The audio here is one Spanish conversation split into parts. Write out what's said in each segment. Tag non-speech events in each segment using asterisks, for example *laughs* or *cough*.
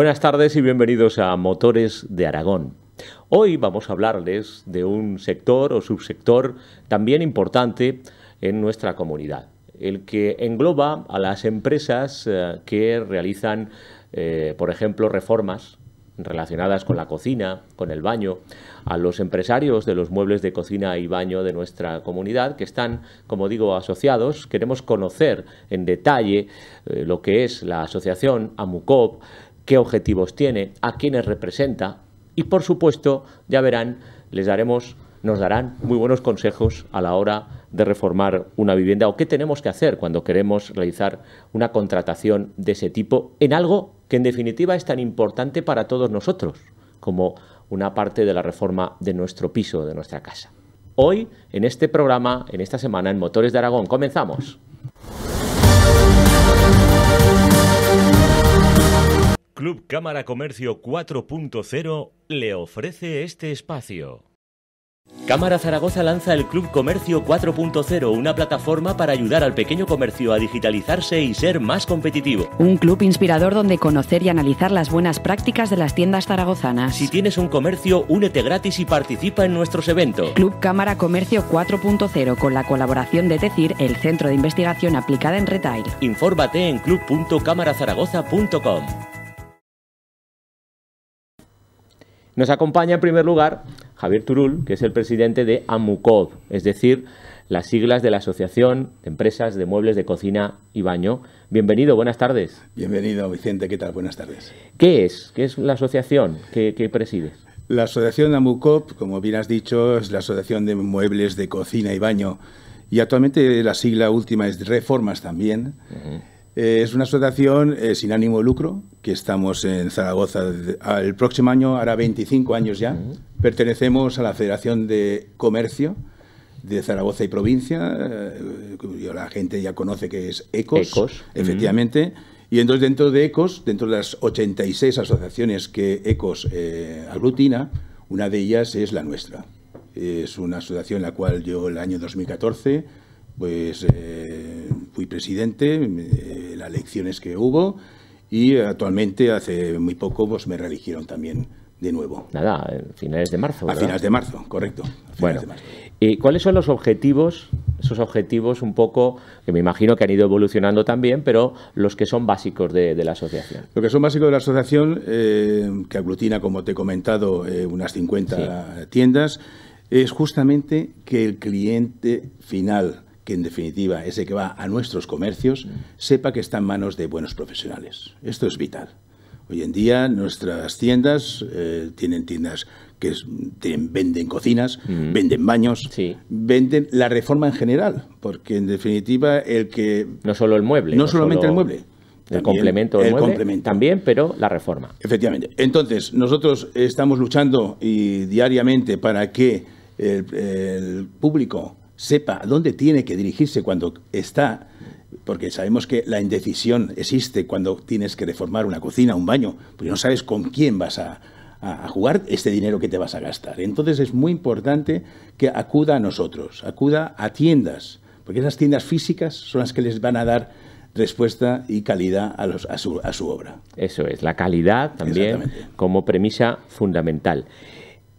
Buenas tardes y bienvenidos a Motores de Aragón. Hoy vamos a hablarles de un sector o subsector también importante en nuestra comunidad, el que engloba a las empresas eh, que realizan, eh, por ejemplo, reformas relacionadas con la cocina, con el baño, a los empresarios de los muebles de cocina y baño de nuestra comunidad que están, como digo, asociados. Queremos conocer en detalle eh, lo que es la asociación AMUCOP, qué objetivos tiene, a quiénes representa y por supuesto, ya verán, les daremos, nos darán muy buenos consejos a la hora de reformar una vivienda o qué tenemos que hacer cuando queremos realizar una contratación de ese tipo en algo que en definitiva es tan importante para todos nosotros como una parte de la reforma de nuestro piso, de nuestra casa. Hoy, en este programa, en esta semana, en Motores de Aragón, comenzamos. Club Cámara Comercio 4.0 le ofrece este espacio. Cámara Zaragoza lanza el Club Comercio 4.0, una plataforma para ayudar al pequeño comercio a digitalizarse y ser más competitivo. Un club inspirador donde conocer y analizar las buenas prácticas de las tiendas zaragozanas. Si tienes un comercio, únete gratis y participa en nuestros eventos. Club Cámara Comercio 4.0 con la colaboración de TECIR, el Centro de Investigación Aplicada en Retail. Infórmate en club.cámarazaragoza.com. Nos acompaña en primer lugar Javier Turul, que es el presidente de AMUCOB, es decir, las siglas de la Asociación de Empresas de Muebles de Cocina y Baño. Bienvenido, buenas tardes. Bienvenido, Vicente, ¿qué tal? Buenas tardes. ¿Qué es? ¿Qué es la asociación que, presides? La asociación AMUCOP, como bien has dicho, es la Asociación de Muebles de Cocina y Baño. Y actualmente la sigla última es Reformas también. Eh, es una asociación eh, sin ánimo de lucro, que estamos en Zaragoza. El próximo año hará 25 años ya. Pertenecemos a la Federación de Comercio de Zaragoza y provincia. Eh, la gente ya conoce que es ECOS, Ecos. efectivamente. Y entonces dentro de ECOS, dentro de las 86 asociaciones que ECOS aglutina, una de ellas es la nuestra. Es una asociación en la cual yo el año 2014 pues eh, fui presidente, eh, las elecciones que hubo y actualmente hace muy poco pues, me reeligieron también de nuevo. Nada, a finales de marzo. A finales de marzo, correcto. Bueno, ¿y cuáles son los objetivos, esos objetivos un poco, que me imagino que han ido evolucionando también, pero los que son básicos de, la asociación? Lo que son básicos de la asociación, eh, que aglutina, como te he comentado, unas 50 tiendas, es justamente que el cliente final, que en definitiva es el que va a nuestros comercios, sepa que está en manos de buenos profesionales. Esto es vital. Hoy en día nuestras tiendas eh, tienen tiendas que venden cocinas, venden baños, venden la reforma en general, porque en definitiva el que... No solo el mueble. No, solamente el mueble, el complemento también, pero la reforma. Efectivamente. Entonces, nosotros estamos luchando y diariamente para que el público sepa dónde tiene que dirigirse cuando está, porque sabemos que la indecisión existe cuando tienes que reformar una cocina, un baño, porque no sabes con quién vas a, jugar este dinero que te vas a gastar. Entonces es muy importante que acuda a nosotros, acuda a tiendas, porque esas tiendas físicas son las que les van a dar respuesta y calidad a, los, a, su, a su obra. Eso es, la calidad también como premisa fundamental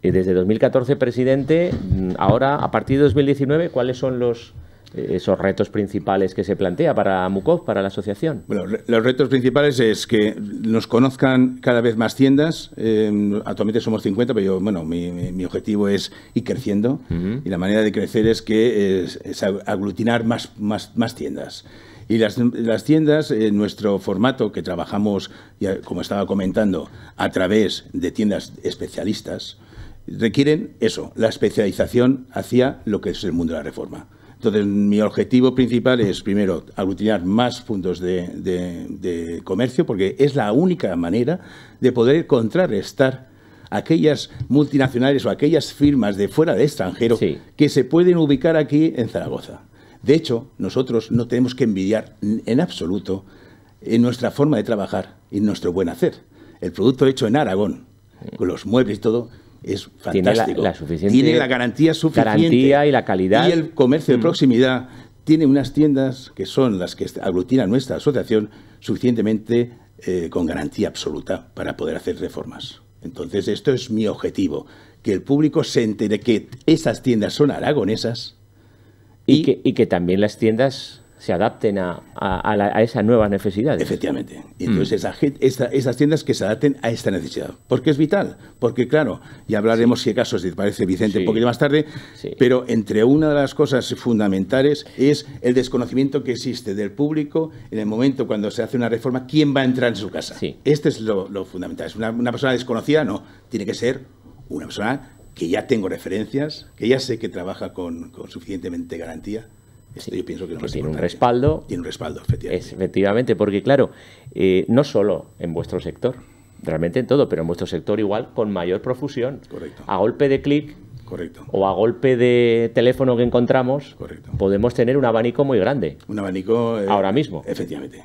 desde 2014 presidente, mm, ahora a partir de 2019, ¿cuáles son los eh, esos retos principales que se plantea para MUCOV, para la asociación? Bueno, los retos principales es que nos conozcan cada vez más tiendas. Em, actualmente somos 50, pero bueno, mi, objetivo es ir creciendo y la manera de crecer es que aglutinar más, más, tiendas. Y las, las tiendas, eh, nuestro formato que trabajamos, como estaba comentando, a través de tiendas especialistas, requieren eso, la especialización hacia lo que es el mundo de la reforma. Entonces, mi objetivo principal es, primero, aglutinar más puntos de, comercio, porque es la única manera de poder contrarrestar aquellas multinacionales o aquellas firmas de fuera de extranjero que se pueden ubicar aquí en Zaragoza. De hecho, nosotros no tenemos que envidiar en absoluto en nuestra forma de trabajar y nuestro buen hacer. El producto hecho en Aragón, con los muebles y todo, es fantástico. Tiene la, tiene la garantía suficiente. Garantía y la calidad. Y el comercio de mm. proximidad tiene unas tiendas que son las que aglutina nuestra asociación suficientemente eh, con garantía absoluta para poder hacer reformas. Entonces, esto es mi objetivo, que el público se entere que esas tiendas son aragonesas. que, y que también las tiendas se adapten a, a, a, esas nuevas necesidades. Efectivamente. Mm. Entonces, esas tiendas que se adapten a esta necesidad. Porque es vital. Porque, claro, ya hablaremos si casos si parece, Vicente, un poquito más tarde, pero entre una de las cosas fundamentales es el desconocimiento que existe del público en el momento cuando se hace una reforma, quién va a entrar en su casa. Este es lo, fundamental. ¿Es una, persona desconocida? No. Tiene que ser una persona que ya tengo referencias, que ya sé que trabaja con, con suficientemente garantía esto yo pienso que, tiene un respaldo. Tiene un respaldo, efectivamente. efectivamente, porque claro, eh, no solo en vuestro sector, realmente en todo, pero en vuestro sector igual con mayor profusión. Correcto. A golpe de clic. O a golpe de teléfono que encontramos, Correcto. podemos tener un abanico muy grande. Un abanico. Eh, Ahora mismo. Efectivamente.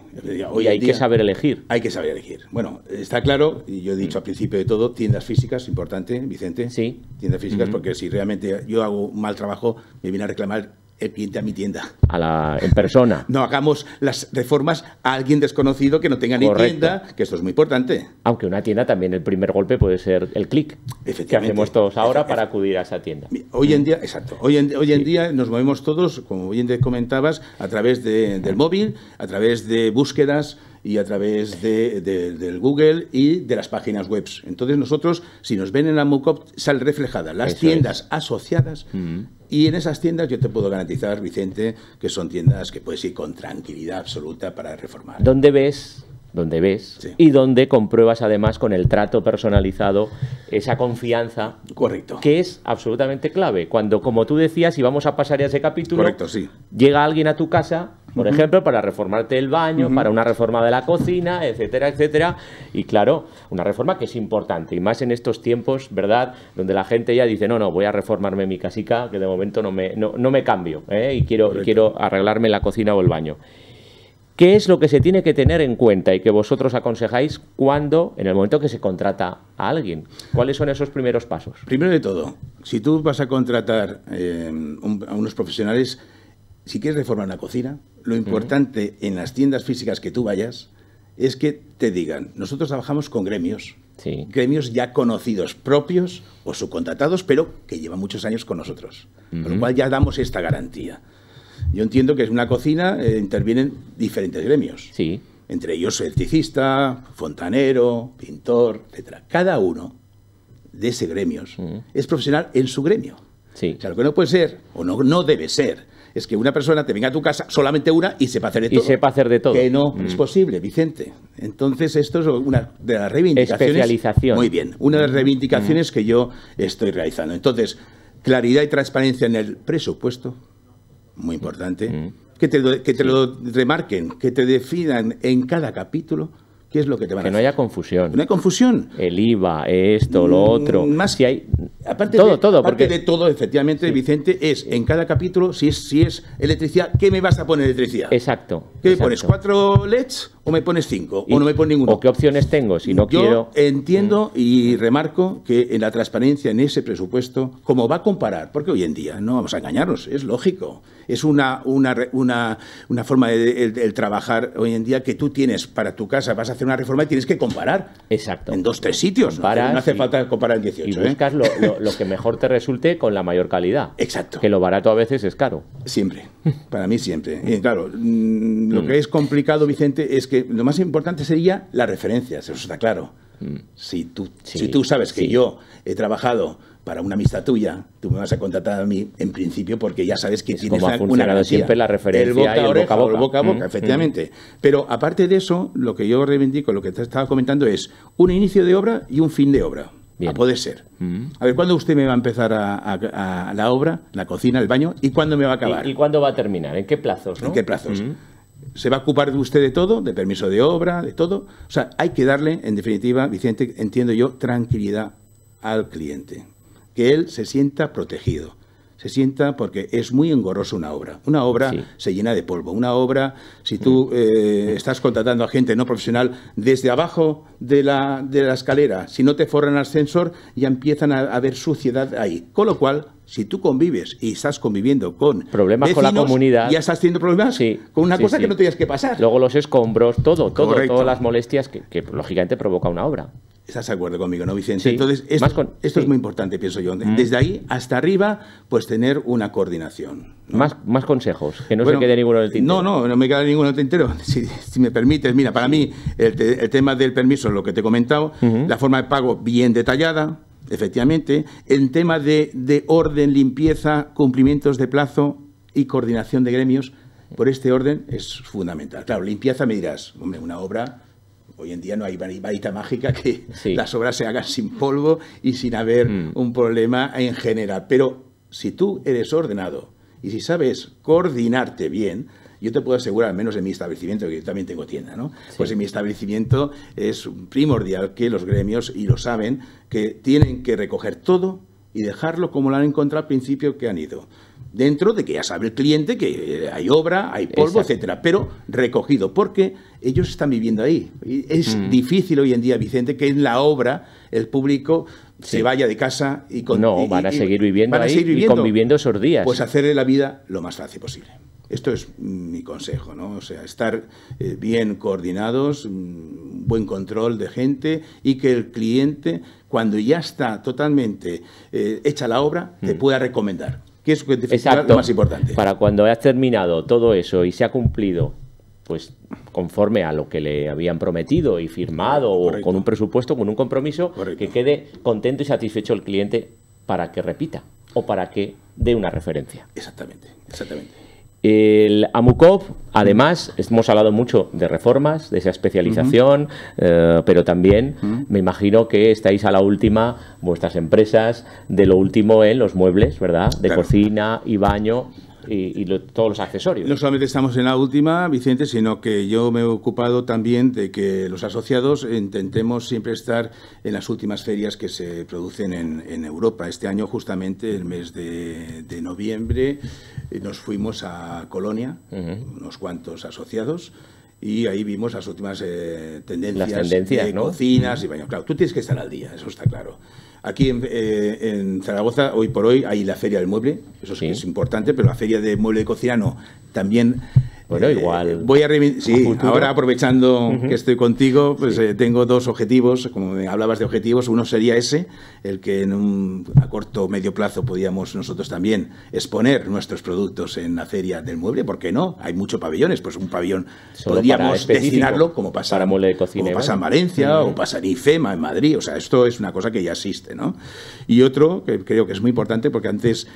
Hoy y hay que saber elegir. Hay que saber elegir. Bueno, está claro, y yo he dicho mm. al principio de todo, tiendas físicas, importante, Vicente. Sí. Tiendas físicas, mm-hmm. porque si realmente yo hago un mal trabajo, me viene a reclamar cliente a mi tienda. la, en persona. no hagamos las reformas a alguien desconocido que no tenga ni tienda, que esto es muy importante. Aunque una tienda también el primer golpe puede ser el clic que hacemos todos ahora para acudir a esa tienda. Hoy en día, exacto, hoy en, día nos movemos todos, como bien te comentabas, a través del móvil, a través de búsquedas y a través de, del Google y de las páginas web. Entonces nosotros, si nos ven en la MUCOP, salen reflejadas las tiendas asociadas mm. Y en esas tiendas yo te puedo garantizar, Vicente, que son tiendas que puedes ir con tranquilidad absoluta para reformar. ¿Dónde ves donde ves y donde compruebas además con el trato personalizado esa confianza. Correcto. Que es absolutamente clave. Cuando, como tú decías, y vamos a pasar a ese capítulo, Correcto, sí. llega alguien a tu casa por ejemplo, para reformarte el baño, para una reforma de la cocina, etcétera, etcétera. Y claro, una reforma que es importante, y más en estos tiempos, ¿verdad? Donde la gente ya dice, no, no, voy a reformarme mi casica, que de momento no me, no, me cambio, ¿eh? y quiero, quiero arreglarme la cocina o el baño. ¿Qué es lo que se tiene que tener en cuenta y que vosotros aconsejáis cuando, en el momento que se contrata a alguien? ¿Cuáles son esos primeros pasos? Primero de todo, si tú vas a contratar eh, a unos profesionales, si quieres reformar una cocina, lo importante en las tiendas físicas que tú vayas es que te digan, nosotros trabajamos con gremios, gremios ya conocidos, propios o subcontratados, pero que llevan muchos años con nosotros. Con lo cual ya damos esta garantía. Yo entiendo que es una cocina eh, intervienen diferentes gremios. Sí. Entre ellos electricista, fontanero, pintor, etcétera. Cada uno de ese gremios es profesional en su gremio. Sí. O que no puede ser, o no debe ser, es que una persona te venga a tu casa, solamente una, y sepa hacer de todo. Y sepa hacer de todo. Que no mm. es posible, Vicente. Entonces, esto es una de las reivindicaciones. Especialización. Muy bien, una de las mm. reivindicaciones mm. que yo estoy realizando. Entonces, claridad y transparencia en el presupuesto, muy importante. Que te, que te lo remarquen, que te definan en cada capítulo lo que te no haya confusión. No hay confusión. El IVA, esto, lo mm, otro. Más si hay. Aparte todo, de, todo. porque... de todo, efectivamente, Vicente, es en cada capítulo, si es, si es electricidad, ¿qué me vas a poner electricidad? Exacto. ¿Qué pones? ¿Cuatro LEDs? o me pones cinco, o no me pones ninguno. ¿O qué opciones tengo si no quiero? Entiendo mm. y remarco que en la transparencia, en ese presupuesto, como va a comparar, porque hoy en día no vamos a engañarnos, es lógico. Es una, una, forma de, trabajar hoy en día que tú tienes para tu casa, vas a hacer una reforma y tienes que comparar. Exacto. En dos, tres sitios. ¿no? hace falta comparar en 18. Y ¿eh? buscas lo, que mejor te resulte con la mayor calidad. Exacto. Que lo barato a veces es caro. Siempre. *laughs* Para mí siempre. Y claro, mm, lo mm. que es complicado, Vicente, es que lo más importante sería la referencia eso está claro. Mm. Si, tú, si tú sabes que yo he trabajado para una amistad tuya, tú me vas a contratar a mí en principio porque ya sabes que tienes una, garantía. siempre la referencia el boca, boca a boca, mm, mm. efectivamente. Pero aparte de eso, lo que yo reivindico, lo que te estaba comentando es un inicio de obra y un fin de obra. puede ser. A ver, ¿cuándo usted me va a empezar a, la obra, la cocina, el baño y cuándo me va a acabar? ¿Y, cuándo va a terminar? ¿En qué plazos? ¿En qué plazos? se va a ocupar de usted de todo, de permiso de obra, de todo. O sea, hay que darle, en definitiva, Vicente, entiendo yo, tranquilidad al cliente, que él se sienta protegido sienta porque es muy engorroso una obra. Una obra se llena de polvo. Una obra, si tú mm. eh, estás contratando a gente no profesional desde abajo de la, de la escalera, si no te forran el ascensor, ya empiezan a, haber suciedad ahí. Con lo cual, si tú convives y estás conviviendo con problemas con la comunidad, ya estás teniendo problemas sí, con una cosa que no tenías que pasar. Luego los escombros, todo, todo, todas las molestias que, que lógicamente provoca una obra. Estás de acuerdo conmigo, ¿no, Vicente? Entonces, esto, es muy importante, pienso yo. Mm. Desde ahí hasta arriba, pues tener una coordinación. Más, consejos, que no se quede ninguno del tintero. No, no, no me queda ninguno del tintero. *laughs* Si, me permites, mira, para mí el, tema del permiso, lo que te he comentado, la forma de pago bien detallada, efectivamente, El tema de, de orden, limpieza, cumplimientos de plazo y coordinación de gremios, por este orden es fundamental. Claro, limpieza me dirás, hombre, una obra hoy en día no hay varita mágica que las obras se hagan sin polvo y sin haber mm. un problema en general. Pero si tú eres ordenado y si sabes coordinarte bien, yo te puedo asegurar, al menos en mi establecimiento, que yo también tengo tienda, ¿no? Pues en mi establecimiento es primordial que los gremios, y lo saben, que tienen que recoger todo y dejarlo como lo han encontrado al principio que han ido dentro de que ya sabe el cliente que eh, hay obra, hay polvo, etcétera, pero recogido, porque ellos están viviendo ahí. Es mm. difícil hoy en día, Vicente, que en la obra el público se vaya de casa y con, no van a seguir viviendo ahí conviviendo esos días. Pues hacerle la vida lo más fácil posible. Esto es mi consejo, ¿no? O sea, estar eh, bien coordinados, mm, buen control de gente y que el cliente, cuando ya está totalmente eh, hecha la obra, te mm. pueda recomendar más importante. Para cuando hayas terminado todo eso y se ha cumplido, pues conforme a lo que le habían prometido y firmado o con un presupuesto, con un compromiso, que quede contento y satisfecho el cliente para que repita o para que dé una referencia. Exactamente, exactamente. El AMUCOP, además, hemos hablado mucho de reformas, de esa especialización, eh, pero también me imagino que estáis a la última, vuestras empresas, de lo último en los muebles, ¿verdad? De cocina y baño y, todos los accesorios. No solamente estamos en la última, Vicente, sino que yo me he ocupado también de que los asociados intentemos siempre estar en las últimas ferias que se producen en, Europa. Este año, justamente, el mes de noviembre, nos fuimos a Colonia, unos cuantos asociados, y ahí vimos las últimas eh, tendencias, de cocinas y baño. Claro, tú tienes que estar al día, eso está claro. Aquí en, eh, Zaragoza, hoy por hoy, hay la Feria del Mueble, eso sí. es importante, pero la Feria de Mueble de Cocina no. También bueno, eh, igual. voy a sí, ahora aprovechando que estoy contigo, pues eh, tengo dos objetivos, como hablabas de objetivos, uno sería ese, el que en un a corto o medio plazo podíamos nosotros también exponer nuestros productos en la feria del mueble, ¿por qué no? Hay muchos pabellones, pues un pabellón podríamos destinarlo como pasa, como en Valencia o pasa en IFEMA en Madrid, o sea, esto es una cosa que ya existe, ¿no? Y otro que creo que es muy importante porque antes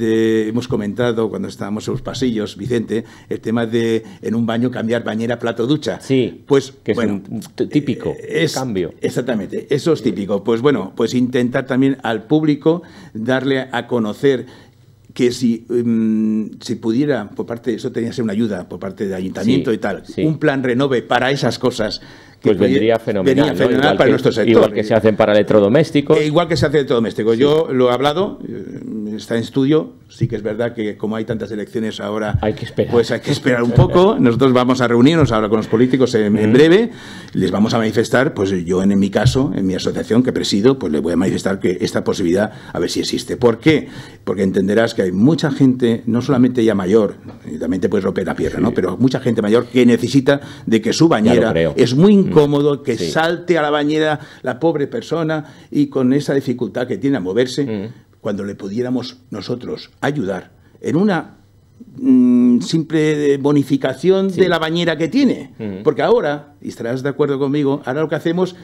hemos comentado cuando estábamos en los pasillos, Vicente, el tema de en un baño cambiar bañera, plato, ducha. Sí. Pues que bueno, típico eh, es, cambio. Exactamente, eso es típico. Pues bueno, pues intentar también al público darle a conocer que si mm, se pudiera, por parte, eso tenía que ser una ayuda por parte del ayuntamiento y tal, un plan renove para esas cosas. Que pues vendría fenomenal. fenomenal para nuestro Igual que se hacen para electrodomésticos. E igual que se hace electrodomésticos. Yo lo he hablado, eh, está en estudio. Sí que es verdad que como hay tantas elecciones ahora, hay que pues hay que esperar un *laughs* poco. Nosotros vamos a reunirnos ahora con los políticos en, breve, les vamos a manifestar, pues yo en, mi caso, en mi asociación que presido, pues les voy a manifestar que esta posibilidad a ver si existe. ¿Por qué? Porque entenderás que hay mucha gente, no solamente ya mayor, también te puedes romper la pierna, ¿no? Pero mucha gente mayor que necesita de que su bañera es muy mm. incómodo, que salte a la bañera la pobre persona y con esa dificultad que tiene a moverse. Mm cuando le pudiéramos nosotros ayudar en una mm, simple bonificación de la bañera que tiene. Porque ahora, y estarás de acuerdo conmigo, ahora lo que hacemos,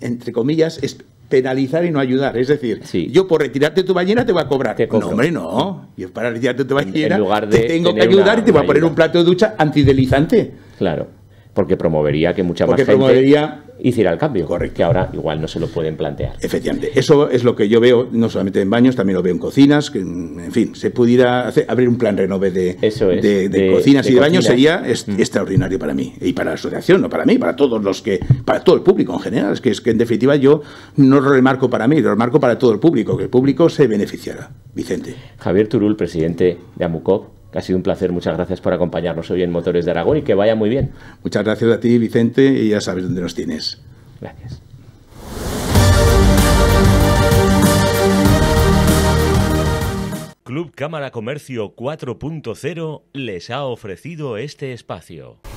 entre comillas, es penalizar y no ayudar. Es decir, yo por retirarte tu bañera te voy a cobrar. No, hombre, no. Yo para retirarte tu bañera en lugar de te tengo que ayudar y te voy a poner un plato de ducha antidelizante. Claro, porque promovería que mucha más gente hiciera el cambio. Correcto. Que ahora igual no se lo pueden plantear. Efectivamente. Eso es lo que yo veo, no solamente en baños, también lo veo en cocinas. Que, en fin, se pudiera abrir un plan renove de, de, cocinas y de, baños sería mm. extraordinario para mí y para la asociación, no para mí, para todos los que, para todo el público en general. Es que, es que en definitiva yo no lo remarco para mí, lo remarco para todo el público, que el público se beneficiara. Vicente. Javier Turul, presidente de AMUCOP, ha sido un placer. Muchas gracias por acompañarnos hoy en Motores de Aragón y que vaya muy bien. Muchas gracias a ti, Vicente, y ya sabes dónde nos tienes. Gracias. Club Cámara Comercio 4.0 les ha ofrecido este espacio.